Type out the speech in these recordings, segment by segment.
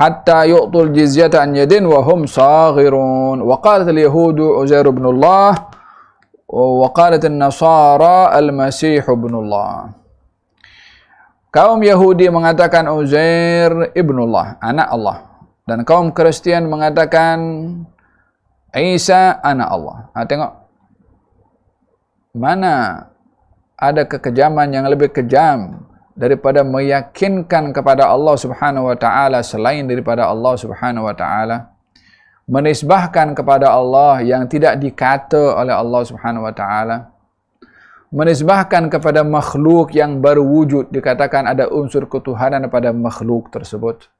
hatta yu'tul jizyata an yadin wa hum saghirun wa qalat al yahudu uzair ibn Allah wa qalat an nasara al masih ibn Allah kaum yahudi mengatakan uzair ibn Allah anak Allah dan kaum kristian mengatakan Isa anak Allah ha, tengok mana ada kekejaman yang lebih kejam daripada meyakinkan kepada Allah Subhanahu wa taala selain daripada Allah Subhanahu wa taala menisbahkan kepada Allah yang tidak dikata oleh Allah Subhanahu wa taala menisbahkan kepada makhluk yang berwujud dikatakan ada unsur ketuhanan pada makhluk tersebut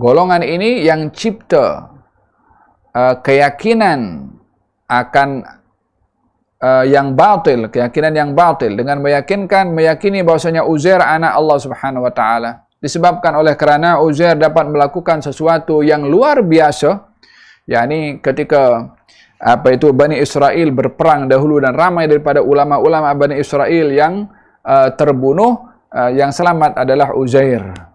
golongan ini yang cipta uh, keyakinan akan uh, yang batil, keyakinan yang batil dengan meyakinkan meyakini bahwasanya Uzair anak Allah Subhanahu wa taala disebabkan oleh kerana Uzair dapat melakukan sesuatu yang luar biasa yakni ketika apa itu Bani Israel berperang dahulu dan ramai daripada ulama-ulama Bani Israel yang uh, terbunuh uh, yang selamat adalah Uzair.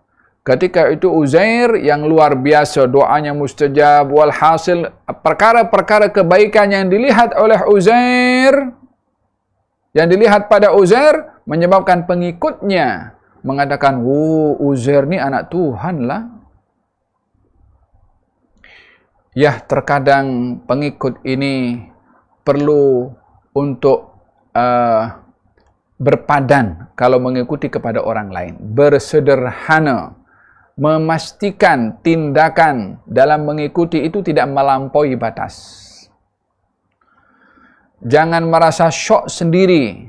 Ketika itu Uzair yang luar biasa doanya mustajab walhasil perkara-perkara kebaikan yang dilihat oleh Uzair yang dilihat pada Uzair menyebabkan pengikutnya mengatakan wu Uzair ni anak Tuhan lah. Ya terkadang pengikut ini perlu untuk uh, berpadan kalau mengikuti kepada orang lain bersederhana memastikan tindakan dalam mengikuti itu tidak melampaui batas. Jangan merasa syok sendiri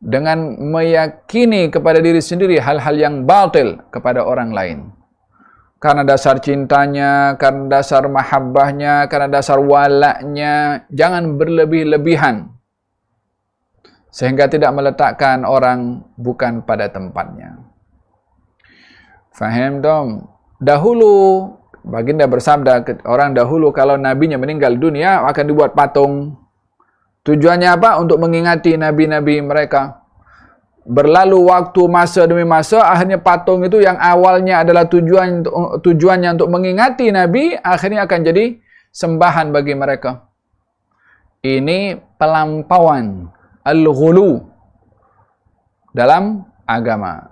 dengan meyakini kepada diri sendiri hal-hal yang batil kepada orang lain. Karena dasar cintanya, karena dasar mahabbahnya, karena dasar walaknya, jangan berlebih-lebihan. Sehingga tidak meletakkan orang bukan pada tempatnya. Faham dong? Dahulu, baginda bersabda orang dahulu kalau nabinya meninggal dunia akan dibuat patung. Tujuannya apa? Untuk mengingati nabi-nabi mereka. Berlalu waktu masa demi masa, akhirnya patung itu yang awalnya adalah tujuan tujuannya untuk mengingati nabi, akhirnya akan jadi sembahan bagi mereka. Ini pelampauan al-ghulu dalam agama.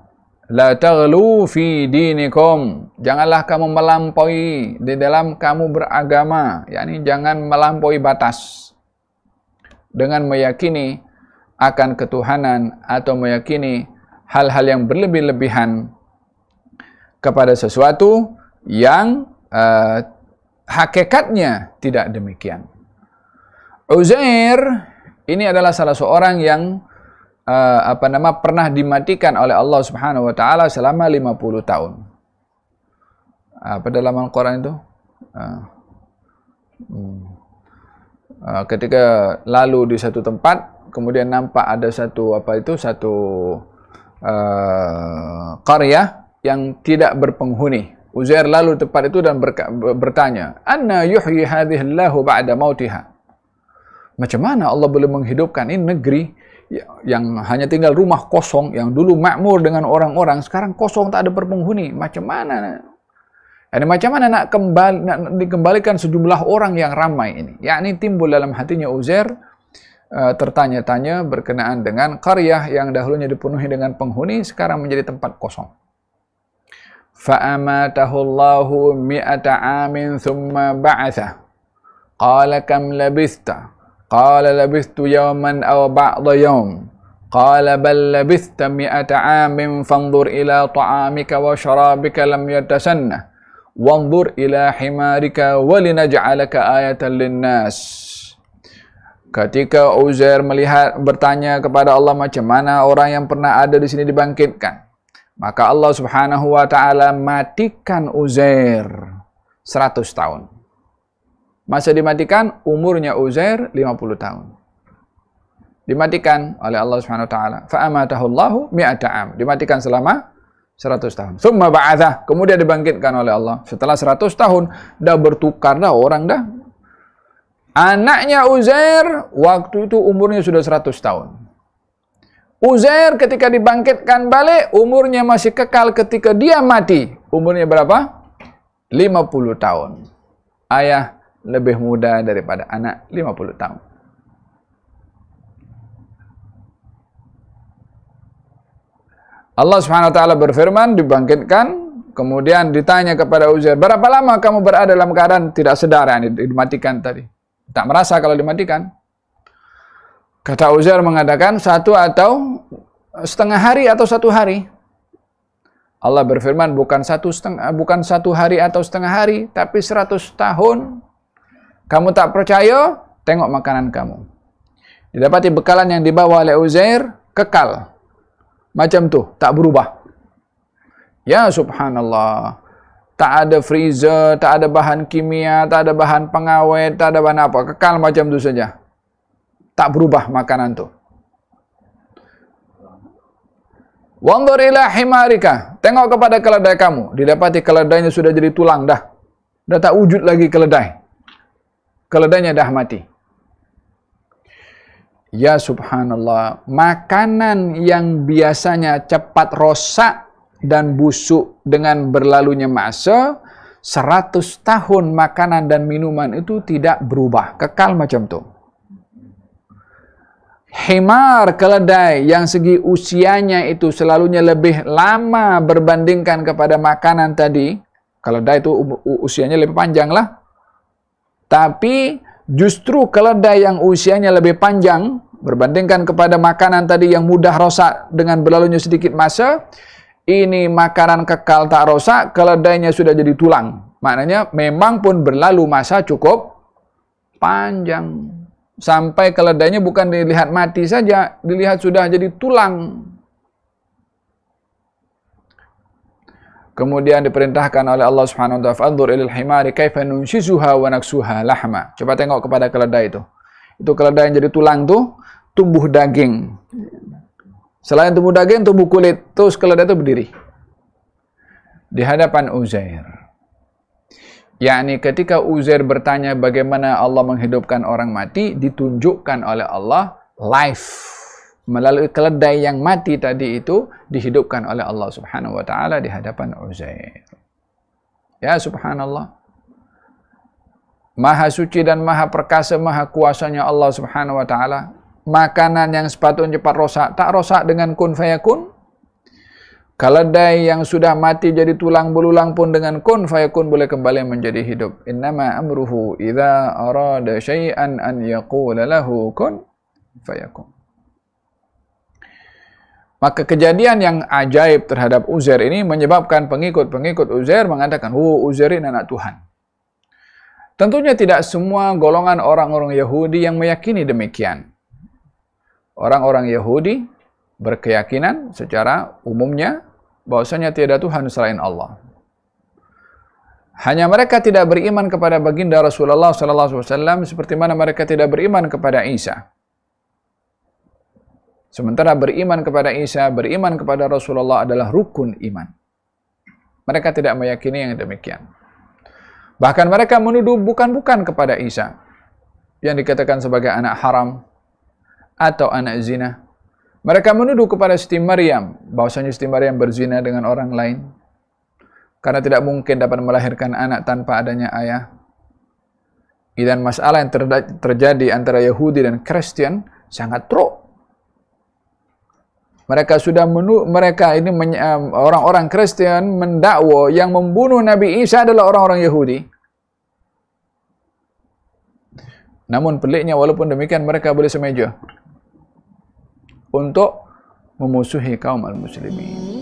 La taghlu fi dinikum. Janganlah kamu melampaui di dalam kamu beragama. Yani jangan melampaui batas. Dengan meyakini akan ketuhanan atau meyakini hal-hal yang berlebih-lebihan kepada sesuatu yang uh, hakikatnya tidak demikian. Uzair ini adalah salah seorang yang uh, apa nama pernah dimatikan oleh Allah Subhanahu wa taala selama 50 tahun. Eh, apa dalam Al-Quran itu? Uh, uh, ketika lalu di satu tempat, kemudian nampak ada satu apa itu satu uh, karya yang tidak berpenghuni. Uzair lalu tempat itu dan berka, bertanya, "Anna yuhyi hadhihi Allahu ba'da mautiha?" Macam mana Allah boleh menghidupkan ini negeri Ya, yang hanya tinggal rumah kosong yang dulu makmur dengan orang-orang sekarang kosong tak ada berpenghuni macam mana ini macam mana nak kembali nak dikembalikan sejumlah orang yang ramai ini yakni timbul dalam hatinya Uzair uh, tertanya-tanya berkenaan dengan karya yang dahulunya dipenuhi dengan penghuni sekarang menjadi tempat kosong فأماته الله مئة عام ثم بعثه قال كم لبثت قال لبثت يوما أو بعض يوم قال بل لبثت مئة عام فانظر إلى طعامك وشرابك لم يتسنه وانظر إلى حمارك ولنجعلك آية للناس Ketika Uzair melihat bertanya kepada Allah macam mana orang yang pernah ada di sini dibangkitkan. Maka Allah subhanahu wa ta'ala matikan Uzair 100 tahun. Masa dimatikan umurnya Uzair 50 tahun. Dimatikan oleh Allah Subhanahu wa taala. Fa amatahu Allah mi'ata am. Dimatikan selama 100 tahun. Summa ba'adha. Kemudian dibangkitkan oleh Allah. Setelah 100 tahun, dah bertukar dah orang dah. Anaknya Uzair, waktu itu umurnya sudah 100 tahun. Uzair ketika dibangkitkan balik, umurnya masih kekal ketika dia mati. Umurnya berapa? 50 tahun. Ayah lebih muda daripada anak 50 tahun. Allah Subhanahu wa taala berfirman dibangkitkan kemudian ditanya kepada Uzair berapa lama kamu berada dalam keadaan tidak sedar yang dimatikan tadi tak merasa kalau dimatikan kata Uzair mengatakan satu atau setengah hari atau satu hari Allah berfirman bukan satu setengah bukan satu hari atau setengah hari tapi seratus tahun kamu tak percaya? Tengok makanan kamu. Didapati bekalan yang dibawa oleh Uzair kekal. Macam tu, tak berubah. Ya subhanallah. Tak ada freezer, tak ada bahan kimia, tak ada bahan pengawet, tak ada bahan apa. Kekal macam tu saja. Tak berubah makanan tu. Wandur ila himarika. Tengok kepada keledai kamu. Didapati keledainya sudah jadi tulang dah. Dah tak wujud lagi keledai keledainya dah mati. Ya subhanallah, makanan yang biasanya cepat rosak dan busuk dengan berlalunya masa, seratus tahun makanan dan minuman itu tidak berubah, kekal macam tu. Himar keledai yang segi usianya itu selalunya lebih lama berbandingkan kepada makanan tadi. Keledai itu usianya lebih panjang lah. Tapi justru keledai yang usianya lebih panjang berbandingkan kepada makanan tadi yang mudah rosak dengan berlalunya sedikit masa, ini makanan kekal tak rosak, keledainya sudah jadi tulang. Maknanya memang pun berlalu masa cukup panjang. Sampai keledainya bukan dilihat mati saja, dilihat sudah jadi tulang. Kemudian diperintahkan oleh Allah Subhanahu wa taala, "Fanzur ilal himari kaifa nunshizuha wa naksuha lahma." Coba tengok kepada keledai itu. Itu keledai yang jadi tulang tuh tumbuh daging. Selain tumbuh daging, tumbuh kulit. Terus keledai itu berdiri. Di hadapan Uzair. Yakni ketika Uzair bertanya bagaimana Allah menghidupkan orang mati, ditunjukkan oleh Allah life melalui keledai yang mati tadi itu dihidupkan oleh Allah Subhanahu wa taala di hadapan Uzair. Ya subhanallah. Maha suci dan maha perkasa maha kuasanya Allah Subhanahu wa taala. Makanan yang sepatutnya cepat rosak, tak rosak dengan kun fayakun. Keledai yang sudah mati jadi tulang belulang pun dengan kun fayakun boleh kembali menjadi hidup. Innama amruhu idza arada syai'an an yaqula lahu kun fayakun. Maka kejadian yang ajaib terhadap Uzair ini menyebabkan pengikut-pengikut Uzair mengatakan, Oh, Uzair ini anak Tuhan. Tentunya tidak semua golongan orang-orang Yahudi yang meyakini demikian. Orang-orang Yahudi berkeyakinan secara umumnya bahwasanya tiada Tuhan selain Allah. Hanya mereka tidak beriman kepada baginda Rasulullah sallallahu alaihi wasallam seperti mana mereka tidak beriman kepada Isa. Sementara beriman kepada Isa, beriman kepada Rasulullah adalah rukun iman. Mereka tidak meyakini yang demikian. Bahkan mereka menuduh bukan-bukan kepada Isa yang dikatakan sebagai anak haram atau anak zina. Mereka menuduh kepada Siti Maryam bahwasanya Siti Maryam berzina dengan orang lain karena tidak mungkin dapat melahirkan anak tanpa adanya ayah. Dan masalah yang terjadi antara Yahudi dan Kristen sangat teruk mereka sudah menu, mereka ini eh, orang-orang uh, Kristen mendakwa yang membunuh Nabi Isa adalah orang-orang Yahudi. Namun peliknya walaupun demikian mereka boleh semeja untuk memusuhi kaum al-muslimin.